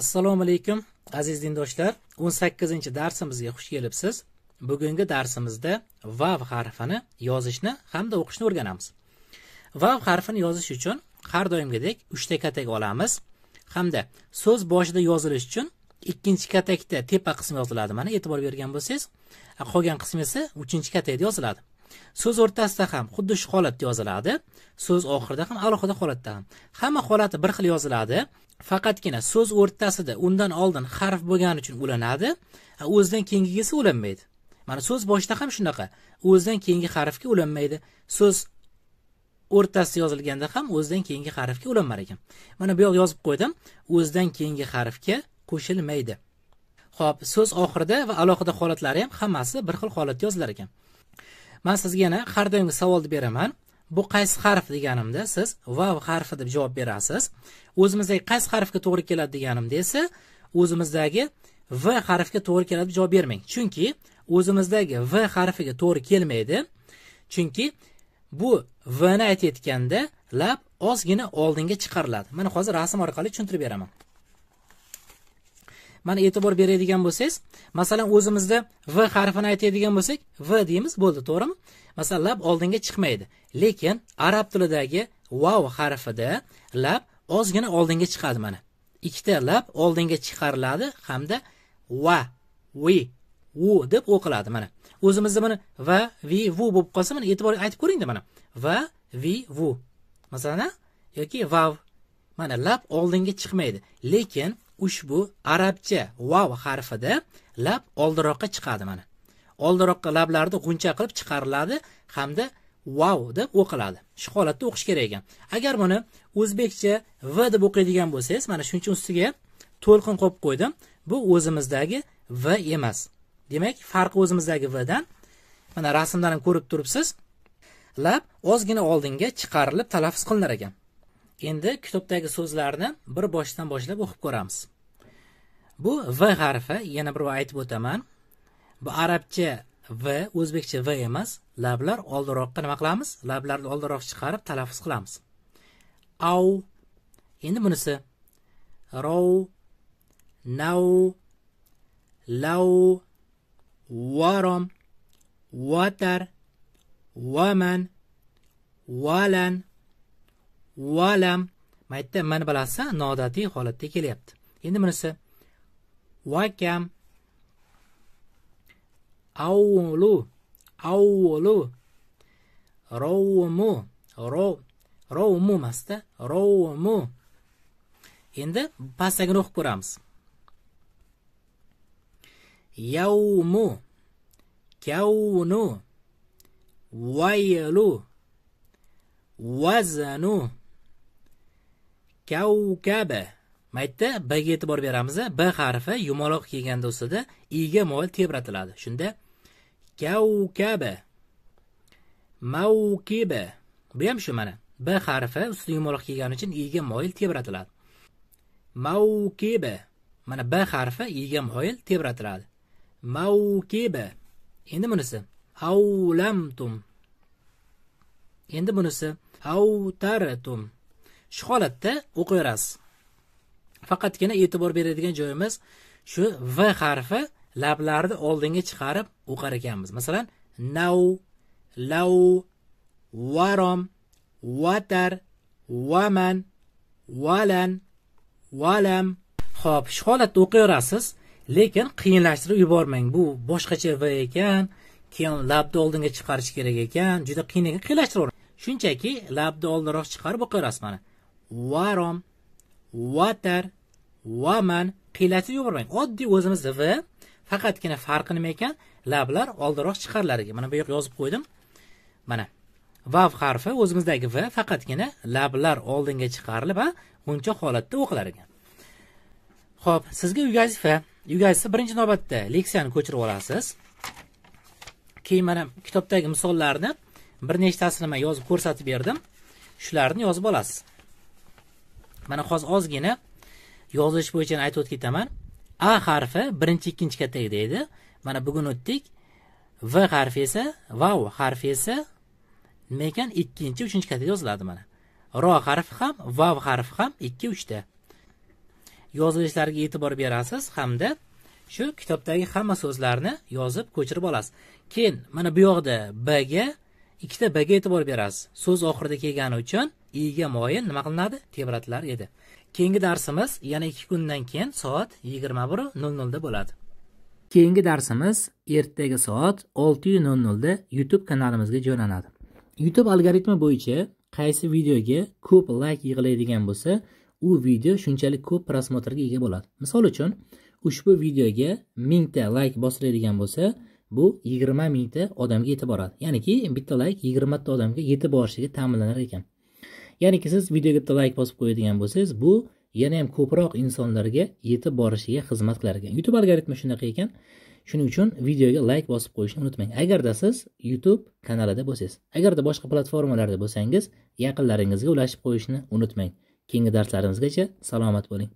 assalomu alaykum aziz dindoshlar o'n sakkizinchi darsimizga xush kelibsiz bugungi darsimizda vav harfini yozishni hamda o'qishni o'rganamiz vav harfini yozish uchun har doimgidek uchta katak olamiz hamda so'z boshida yozilishi uchun ikkinchi katakda tepa qismi yoziladi mana e'tibor bergan bo'lsangiz qolgan qismi esa uchinchi katakda yoziladi so'z o'rtasida ham xuddi shu holatda yoziladi so'z oxirida ham alohida holatda ham hamma holati bir xil yoziladi faqatgina so'z o'rtasida undan oldin harf bo'lgani uchun ulanadi o'zidan keyingiga esa ulanmaydi mana so'z boshida ham shunaqa o'zidan keyingi harfga ulanmaydi so'z o'rtasida yozilganda ham o'zidan keyingi harfga ulanmar ekan mana bu yoq yozib qo'ydim o'zidan keyingi harfga qo'shilmaydi ho'p so'z oxirida va alohida holatlari ham hammasi bir xil holatda yozilar ekan man sizga yana har doimgi savolni beraman bu qaysi harf deganimda siz vav harfi deb javob berasiz o'zimizdagi qaysi harfga to'g'ri keladi deganimda esa o'zimizdagi v harfiga to'g'ri keladi deb javob bermang chunki o'zimizdagi v harfiga to'g'ri kelmaydi chunki bu vni aytayotganda lab ozgina oldinga chiqariladi mana hozir rasm orqali tushuntirib beraman mana e'tibor beradigan bo'lsangiz masalan o'zimizda v harfini aytadigan bo'lsak v deymiz bo'ldi to'g'rimi masalan lab oldinga chiqmaydi lekin arab tilidagi vav harfida lab ozgina oldinga chiqadi mana ikkita lab oldinga chiqariladi hamda va vi u deb o'qiladi mana o'zimizda mana va vi vu bo'lib qolsa mana e'tibor aytib ko'ringda mana va vi vu masalan yoki vav mana lab oldinga chiqmaydi lekin ushbu arabcha vav harfida lab oldiroqqa chiqadi mana oldiroqqa lablarni g'uncha qilib chiqariladi hamda vav deb o'qiladi shu holatda o'qish kerak ekan agar buni o'zbekcha v deb o'qiydigan bo'lsangiz mana shuning uchun ustiga to'lqin qo'yib qo'ydim bu o'zimizdagi v emas demak farqi o'zimizdagi vdan mana rasmdan ham ko'rib turibsiz lab ozgina oldinga chiqarilib talaffuz qilinar ekan endi kitobdagi so'zlarni bir boshdan boshlab o'qib ko'ramiz bu v harfi yana bir aytib o'taman bu arabcha v o'zbekcha v emas lablar oldinroqqa nima qilamiz lablarni oldinroq chiqarib talaffuz qilamiz au endi bunisi rov nav lau varom vatar vaman valan valam bu yerda mana bilasiz noodatiy holatda kelyapti endi bunisi vakam avlu avlu rovmu rov rovmu emasda rovmu endi pastdagini o'qib ko'ramiz Yaumu. kavnu vaylu vazanu Kaukaba. maytda b ga e'tibor beramiz b harfi yumaloq kelganda ustida iga moyil tebratiladi shunda kavkaba maukibi bu ham shu mana b harfi usti yumaloq kelgani uchun iga moyil tebratiladi maukibi mana b harfi iga moyil tebratiladi maukibi endi bunisi avlamtum endi bunisi avtaratum shu holatda o'qiyverasiz faqatgina e'tibor beradigan joyimiz shu v harfi lablarni oldinga chiqarib o'qar ekanmiz masalan nau lau varom vatar vaman valan valam ho'p shu holatda o'qiyverasiz lekin qiyinlashtirib yubormang bu boshqacha v ekan keyin labni oldinga chiqarish kerak ekan juda qiyin ekan qiyinlashtirib shunchaki labni oldinroq chiqarib o'qiyverasiz mana varom vatar vaman qiylachi yubormang oddiy o'zimiz v e, faqatgina farqi nima ekan lablar oldinroq chiqariladigan mana bu yoqqa yozib qo'ydim mana vav harfi o'zimizdagi v faqatgina lablar oldinga chiqarilib va buncha holatda o'qilar ekan ho'p sizga uygazifa uygazifa birinchi navbatda leksiyani ko'chirib olasiz keyin mana kitobdagi misollarni bir nechtasini man yozib ko'rsatib berdim shularni yozib olasiz mana hozir ozgina yozilish bo'yicha aytib o'tib ketaman a harfi birinchi ikkinchi kattalikda edi mana bugun o'tdik v harfi esa vav harfi esa nima ekan ikkinchi uchinchi kattalikda yoziladi mana ro harfi ham vav harfi ham ikki uchta yozilishlariga e'tibor berasiz hamda shu kitobdagi hamma so'zlarni yozib ko'chirib olasiz keyin mana bu yoqda bga ikkita bga e'tibor berasiz so'z oxirida kelgani uchun iga moyil nima qilinadi tebratilar edi keyingi darsimiz yana ikki kundan keyin soat yigirma biru nol nolda bo'ladi keyingi darsimiz ertaga soat oltiyu nol nolda youtube kanalimizga joylanadi youtube algoritmi bo'yicha qaysi videoga ko'p layk yig'iladigan bo'lsa u video shunchalik ko'p prosmotrga ega bo'ladi misol uchun ushbu videoga mingta layk bosiladigan bo'lsa bu yigirma mingta odamga yetib boradi ya'niki bitta layk yigirmata odamga yetib borishiga ta'minlanar ekan ya'niki siz videoga bitta layk bosib qo'yadigan bo'lsangiz bu yana ham ko'proq insonlarga yetib borishiga xizmat qilar ekan youtube algoritmi shunaqa ekan shuning uchun videoga layk bosib qo'yishni unutmang agarda siz youtube kanalida bo'lsangiz agarda boshqa platformalarda bo'lsangiz yaqinlaringizga ulashib qo'yishni unutmang keyingi darslarimizgacha salomat bo'ling